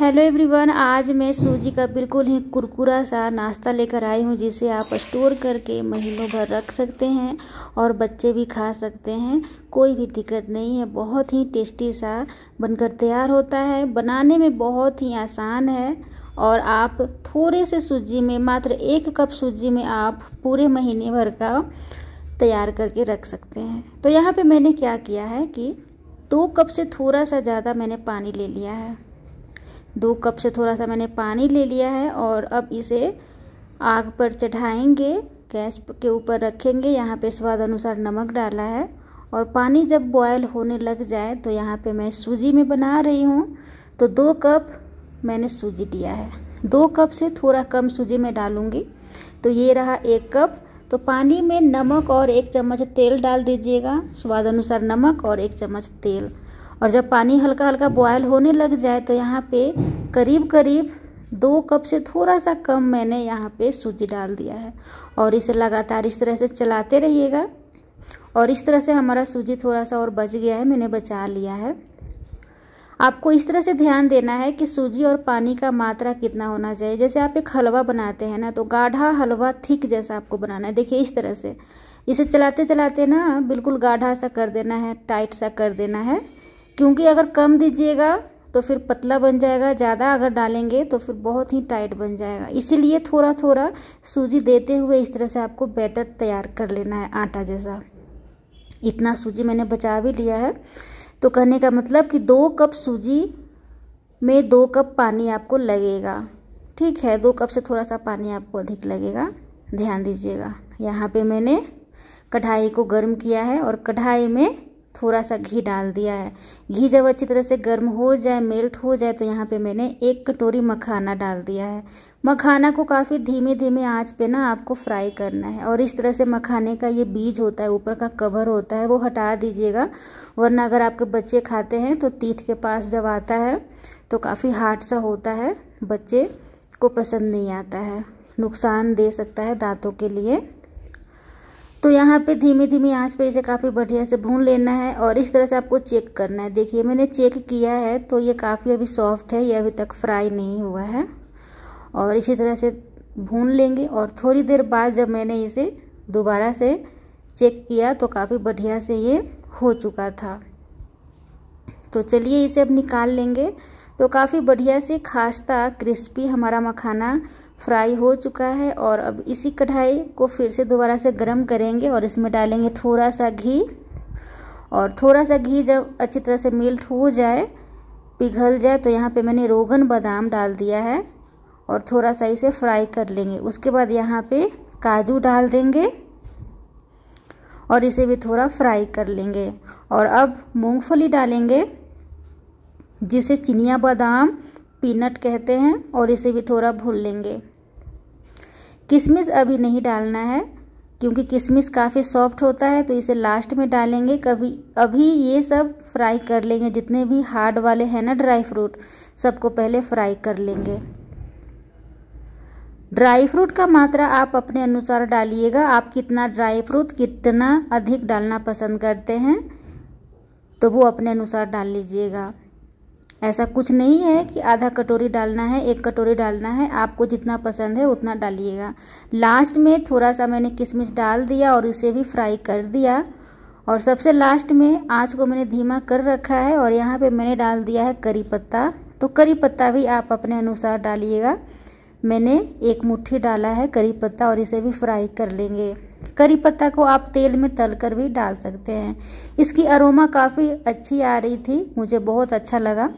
hello everyone आज मैं सूजी का बिल्कुल ही कुरकुरा सा नाश्ता लेकर आई हूँ जिसे आप स्टोर करके महीनों भर रख सकते हैं और बच्चे भी खा सकते हैं कोई भी दिक्कत नहीं है बहुत ही टेस्टी सा बनकर तैयार होता है बनाने में बहुत ही आसान है और आप थोड़े से सूजी में मात्र एक कप सूजी में आप पूरे महीने भर का तैयार करके रख सकते हैं तो यहाँ पर मैंने क्या किया है कि दो कप से थोड़ा सा ज़्यादा मैंने पानी ले लिया है दो कप से थोड़ा सा मैंने पानी ले लिया है और अब इसे आग पर चढ़ाएंगे गैस के ऊपर रखेंगे यहाँ पे स्वाद अनुसार नमक डाला है और पानी जब बॉयल होने लग जाए तो यहाँ पे मैं सूजी में बना रही हूँ तो दो कप मैंने सूजी दिया है दो कप से थोड़ा कम सूजी में डालूँगी तो ये रहा एक कप तो पानी में नमक और एक चम्मच तेल डाल दीजिएगा स्वाद अनुसार नमक और एक चम्मच तेल और जब पानी हल्का हल्का बॉयल होने लग जाए तो यहाँ पे करीब करीब दो कप से थोड़ा सा कम मैंने यहाँ पे सूजी डाल दिया है और इसे लगातार इस तरह से चलाते रहिएगा और इस तरह से हमारा सूजी थोड़ा सा और बच गया है मैंने बचा लिया है आपको इस तरह से ध्यान देना है कि सूजी और पानी का मात्रा कितना होना चाहिए जैसे आप एक हलवा बनाते हैं ना तो गाढ़ा हलवा थिक जैसा आपको बनाना है देखिए इस तरह से इसे चलाते चलाते ना बिल्कुल गाढ़ा सा कर देना है टाइट सा कर देना है क्योंकि अगर कम दीजिएगा तो फिर पतला बन जाएगा ज़्यादा अगर डालेंगे तो फिर बहुत ही टाइट बन जाएगा इसीलिए थोड़ा थोड़ा सूजी देते हुए इस तरह से आपको बैटर तैयार कर लेना है आटा जैसा इतना सूजी मैंने बचा भी लिया है तो कहने का मतलब कि दो कप सूजी में दो कप पानी आपको लगेगा ठीक है दो कप से थोड़ा सा पानी आपको अधिक लगेगा ध्यान दीजिएगा यहाँ पर मैंने कढ़ाई को गर्म किया है और कढ़ाई में थोड़ा सा घी डाल दिया है घी जब अच्छी तरह से गर्म हो जाए मेल्ट हो जाए तो यहाँ पे मैंने एक कटोरी मखाना डाल दिया है मखाना को काफ़ी धीमे धीमे आंच पे ना आपको फ्राई करना है और इस तरह से मखाने का ये बीज होता है ऊपर का कवर होता है वो हटा दीजिएगा वरना अगर आपके बच्चे खाते हैं तो तीथ के पास जब आता है तो काफ़ी हार्ड सा होता है बच्चे को पसंद नहीं आता है नुकसान दे सकता है दांतों के लिए तो यहाँ पे धीमी धीमी आंच पे इसे काफ़ी बढ़िया से भून लेना है और इस तरह से आपको चेक करना है देखिए मैंने चेक किया है तो ये काफ़ी अभी सॉफ्ट है ये अभी तक फ्राई नहीं हुआ है और इसी तरह से भून लेंगे और थोड़ी देर बाद जब मैंने इसे दोबारा से चेक किया तो काफ़ी बढ़िया से ये हो चुका था तो चलिए इसे अब निकाल लेंगे तो काफ़ी बढ़िया से खास्ता क्रिस्पी हमारा मखाना फ्राई हो चुका है और अब इसी कढ़ाई को फिर से दोबारा से गर्म करेंगे और इसमें डालेंगे थोड़ा सा घी और थोड़ा सा घी जब अच्छी तरह से मेल्ट हो जाए पिघल जाए तो यहाँ पे मैंने रोगन बादाम डाल दिया है और थोड़ा सा इसे फ्राई कर लेंगे उसके बाद यहाँ पे काजू डाल देंगे और इसे भी थोड़ा फ्राई कर लेंगे और अब मूंगफली डालेंगे जिसे चिनिया बादाम पीनट कहते हैं और इसे भी थोड़ा भून लेंगे किशमिश अभी नहीं डालना है क्योंकि किशमिश काफ़ी सॉफ्ट होता है तो इसे लास्ट में डालेंगे कभी अभी ये सब फ्राई कर लेंगे जितने भी हार्ड वाले हैं ना ड्राई फ्रूट सबको पहले फ्राई कर लेंगे ड्राई फ्रूट का मात्रा आप अपने अनुसार डालिएगा आप कितना ड्राई फ्रूट कितना अधिक डालना पसंद करते हैं तो वो अपने अनुसार डाल लीजिएगा ऐसा कुछ नहीं है कि आधा कटोरी डालना है एक कटोरी डालना है आपको जितना पसंद है उतना डालिएगा लास्ट में थोड़ा सा मैंने किशमिश डाल दिया और इसे भी फ्राई कर दिया और सबसे लास्ट में आँच को मैंने धीमा कर रखा है और यहाँ पे मैंने डाल दिया है करी पत्ता तो करी पत्ता भी आप अपने अनुसार डालिएगा मैंने एक मुट्ठी डाला है करी पत्ता और इसे भी फ्राई कर लेंगे करी पत्ता को आप तेल में तल कर भी डाल सकते हैं इसकी अरोमा काफ़ी अच्छी आ रही थी मुझे बहुत अच्छा लगा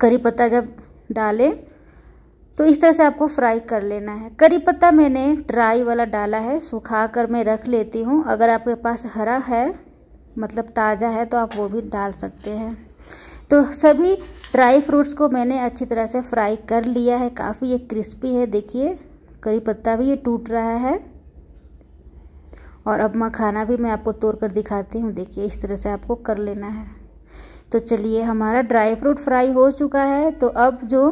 करी पत्ता जब डालें तो इस तरह से आपको फ्राई कर लेना है करी पत्ता मैंने ड्राई वाला डाला है सुखा कर मैं रख लेती हूँ अगर आपके पास हरा है मतलब ताज़ा है तो आप वो भी डाल सकते हैं तो सभी ड्राई फ्रूट्स को मैंने अच्छी तरह से फ्राई कर लिया है काफ़ी ये क्रिस्पी है देखिए करी पत्ता भी ये टूट रहा है और अब मखाना भी मैं आपको तोड़ कर दिखाती हूँ देखिए इस तरह से आपको कर लेना है तो चलिए हमारा ड्राई फ्रूट फ्राई हो चुका है तो अब जो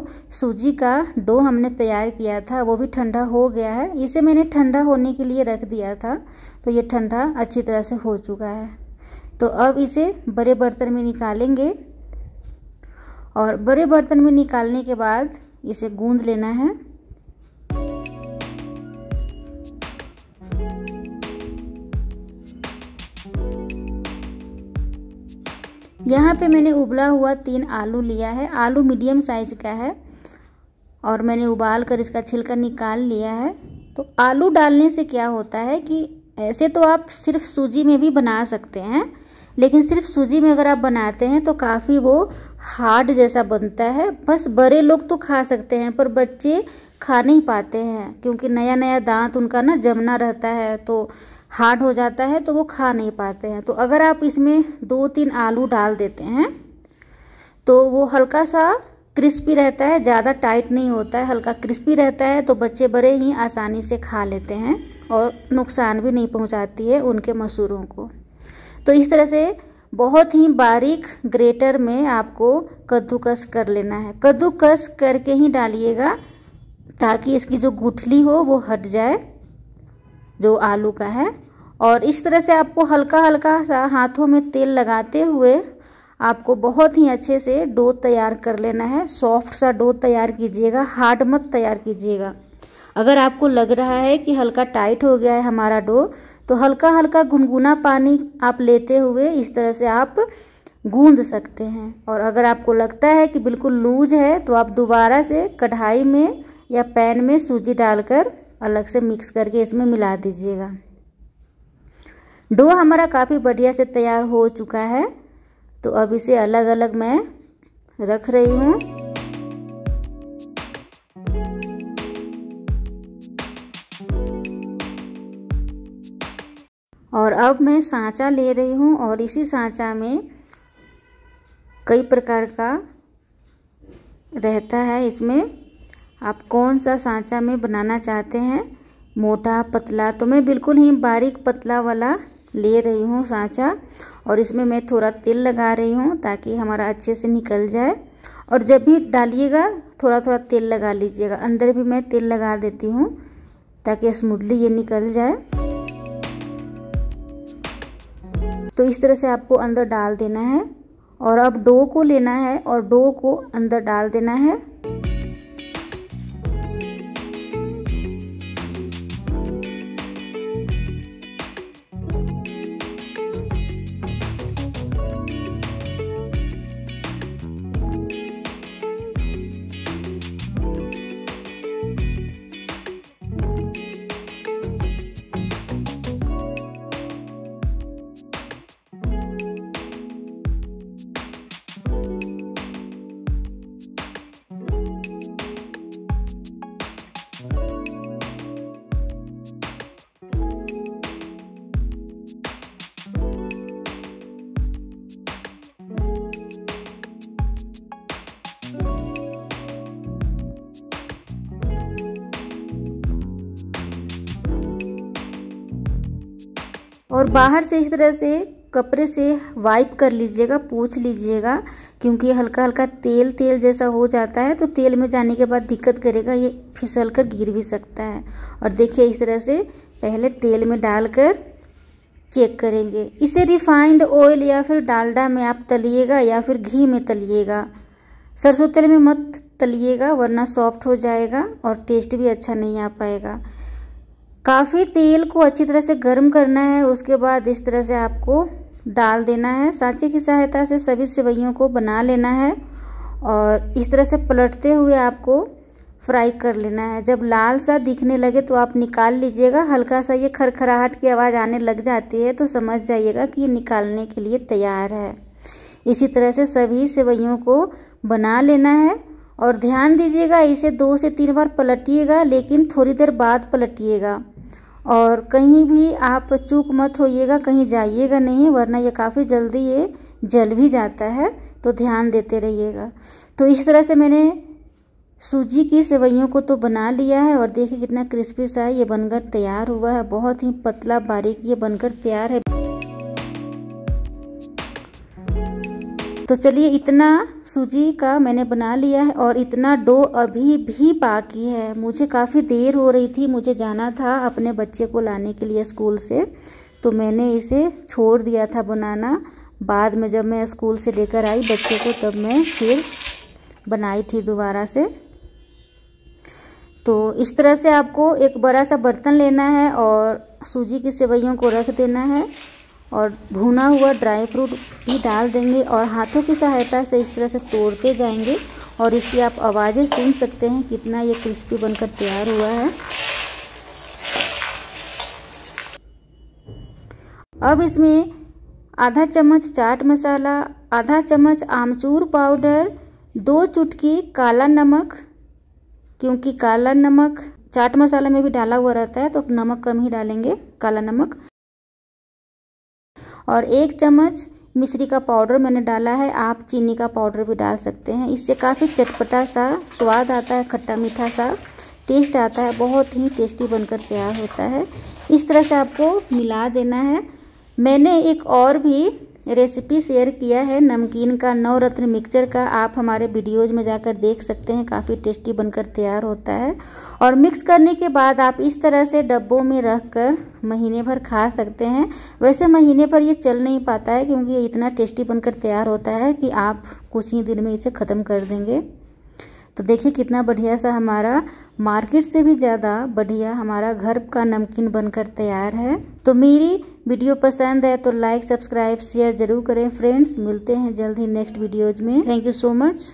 सूजी का डो हमने तैयार किया था वो भी ठंडा हो गया है इसे मैंने ठंडा होने के लिए रख दिया था तो ये ठंडा अच्छी तरह से हो चुका है तो अब इसे बड़े बर्तन में निकालेंगे और बड़े बर्तन में निकालने के बाद इसे गूंद लेना है यहाँ पे मैंने उबला हुआ तीन आलू लिया है आलू मीडियम साइज का है और मैंने उबाल कर इसका छिलका निकाल लिया है तो आलू डालने से क्या होता है कि ऐसे तो आप सिर्फ सूजी में भी बना सकते हैं लेकिन सिर्फ सूजी में अगर आप बनाते हैं तो काफ़ी वो हार्ड जैसा बनता है बस बड़े लोग तो खा सकते हैं पर बच्चे खा नहीं पाते हैं क्योंकि नया नया दांत उनका ना जमना रहता है तो हार्ड हो जाता है तो वो खा नहीं पाते हैं तो अगर आप इसमें दो तीन आलू डाल देते हैं तो वो हल्का सा क्रिस्पी रहता है ज़्यादा टाइट नहीं होता है हल्का क्रिस्पी रहता है तो बच्चे बड़े ही आसानी से खा लेते हैं और नुकसान भी नहीं पहुंचाती है उनके मसूरों को तो इस तरह से बहुत ही बारीक ग्रेटर में आपको कद्दूकस कर लेना है कद्दूकस करके ही डालिएगा ताकि इसकी जो गुठली हो वो हट जाए जो आलू का है और इस तरह से आपको हल्का हल्का सा हाथों में तेल लगाते हुए आपको बहुत ही अच्छे से डो तैयार कर लेना है सॉफ्ट सा डो तैयार कीजिएगा हार्ड मत तैयार कीजिएगा अगर आपको लग रहा है कि हल्का टाइट हो गया है हमारा डो तो हल्का हल्का गुनगुना पानी आप लेते हुए इस तरह से आप गूंद सकते हैं और अगर आपको लगता है कि बिल्कुल लूज है तो आप दोबारा से कढ़ाई में या पैन में सूजी डालकर अलग से मिक्स करके इसमें मिला दीजिएगा डो हमारा काफ़ी बढ़िया से तैयार हो चुका है तो अब इसे अलग अलग मैं रख रही हूँ और अब मैं सांचा ले रही हूँ और इसी सांचा में कई प्रकार का रहता है इसमें आप कौन सा सांचा में बनाना चाहते हैं मोटा पतला तो मैं बिल्कुल ही बारीक पतला वाला ले रही हूँ सांचा और इसमें मैं थोड़ा तेल लगा रही हूँ ताकि हमारा अच्छे से निकल जाए और जब भी डालिएगा थोड़ा थोड़ा तेल लगा लीजिएगा अंदर भी मैं तेल लगा देती हूँ ताकि स्मूथली ये निकल जाए तो इस तरह से आपको अंदर डाल देना है और अब डो को लेना है और डो को अंदर डाल देना है और बाहर से इस तरह से कपड़े से वाइप कर लीजिएगा पूछ लीजिएगा क्योंकि हल्का हल्का तेल तेल जैसा हो जाता है तो तेल में जाने के बाद दिक्कत करेगा ये फिसल कर गिर भी सकता है और देखिए इस तरह से पहले तेल में डालकर चेक करेंगे इसे रिफाइंड ऑयल या फिर डालडा में आप तलिएगा या फिर घी में तलिएगा सरसों तेल में मत तलिएगा वरना सॉफ्ट हो जाएगा और टेस्ट भी अच्छा नहीं आ पाएगा काफ़ी तेल को अच्छी तरह से गर्म करना है उसके बाद इस तरह से आपको डाल देना है सांचे की सहायता से सभी सेवैयों को बना लेना है और इस तरह से पलटते हुए आपको फ्राई कर लेना है जब लाल सा दिखने लगे तो आप निकाल लीजिएगा हल्का सा ये खरखराहट की आवाज़ आने लग जाती है तो समझ जाइएगा कि ये निकालने के लिए तैयार है इसी तरह से सभी सेवैयों को बना लेना है और ध्यान दीजिएगा इसे दो से तीन बार पलटिएगा लेकिन थोड़ी देर बाद पलटिएगा और कहीं भी आप चूक मत होइएगा कहीं जाइएगा नहीं वरना ये काफ़ी जल्दी ये जल भी जाता है तो ध्यान देते रहिएगा तो इस तरह से मैंने सूजी की सेवैयों को तो बना लिया है और देखिए कितना क्रिस्पी सा ये बनकर तैयार हुआ है बहुत ही पतला बारीक ये बनकर तैयार है तो चलिए इतना सूजी का मैंने बना लिया है और इतना डो अभी भी बाकी है मुझे काफ़ी देर हो रही थी मुझे जाना था अपने बच्चे को लाने के लिए स्कूल से तो मैंने इसे छोड़ दिया था बनाना बाद में जब मैं स्कूल से लेकर आई बच्चे को तब मैं फिर बनाई थी दोबारा से तो इस तरह से आपको एक बड़ा सा बर्तन लेना है और सूजी की सेवैयों को रख देना है और भुना हुआ ड्राई फ्रूट भी डाल देंगे और हाथों की सहायता से इस तरह से तोड़ते जाएंगे और इसकी आप आवाज़ें सुन सकते हैं कितना ये क्रिस्पी बनकर तैयार हुआ है अब इसमें आधा चम्मच चाट मसाला आधा चम्मच आमचूर पाउडर दो चुटकी काला नमक क्योंकि काला नमक चाट मसाला में भी डाला हुआ रहता है तो नमक कम ही डालेंगे काला नमक और एक चम्मच मिश्री का पाउडर मैंने डाला है आप चीनी का पाउडर भी डाल सकते हैं इससे काफ़ी चटपटा सा स्वाद आता है खट्टा मीठा सा टेस्ट आता है बहुत ही टेस्टी बनकर तैयार होता है इस तरह से आपको मिला देना है मैंने एक और भी रेसिपी शेयर किया है नमकीन का नवरत्न मिक्सचर का आप हमारे वीडियोज में जाकर देख सकते हैं काफ़ी टेस्टी बनकर तैयार होता है और मिक्स करने के बाद आप इस तरह से डब्बों में रख कर महीने भर खा सकते हैं वैसे महीने भर ये चल नहीं पाता है क्योंकि ये इतना टेस्टी बनकर तैयार होता है कि आप कुछ ही दिन में इसे ख़त्म कर देंगे तो देखिए कितना बढ़िया सा हमारा मार्केट से भी ज़्यादा बढ़िया हमारा घर का नमकीन बनकर तैयार है तो मेरी वीडियो पसंद है तो लाइक सब्सक्राइब शेयर जरूर करें फ्रेंड्स मिलते हैं जल्द ही नेक्स्ट वीडियोज में थैंक यू सो मच